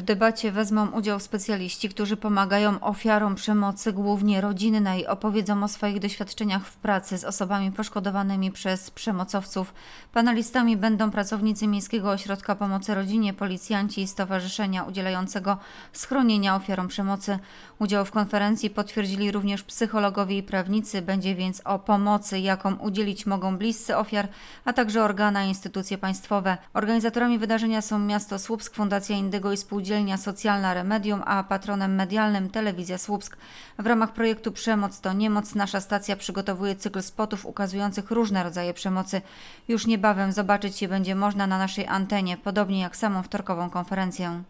W debacie wezmą udział specjaliści, którzy pomagają ofiarom przemocy, głównie rodzinnej, opowiedzą o swoich doświadczeniach w pracy z osobami poszkodowanymi przez przemocowców. Panelistami będą pracownicy Miejskiego Ośrodka Pomocy Rodzinie, policjanci i stowarzyszenia udzielającego schronienia ofiarom przemocy. Udział w konferencji potwierdzili również psychologowie i prawnicy. Będzie więc o pomocy, jaką udzielić mogą bliscy ofiar, a także organa i instytucje państwowe. Organizatorami wydarzenia są miasto Słupsk, Fundacja Indygo i Spółdzielnia Spółdzielnia Socjalna Remedium, a patronem medialnym Telewizja Słupsk. W ramach projektu Przemoc to Niemoc nasza stacja przygotowuje cykl spotów ukazujących różne rodzaje przemocy. Już niebawem zobaczyć je będzie można na naszej antenie, podobnie jak samą wtorkową konferencję.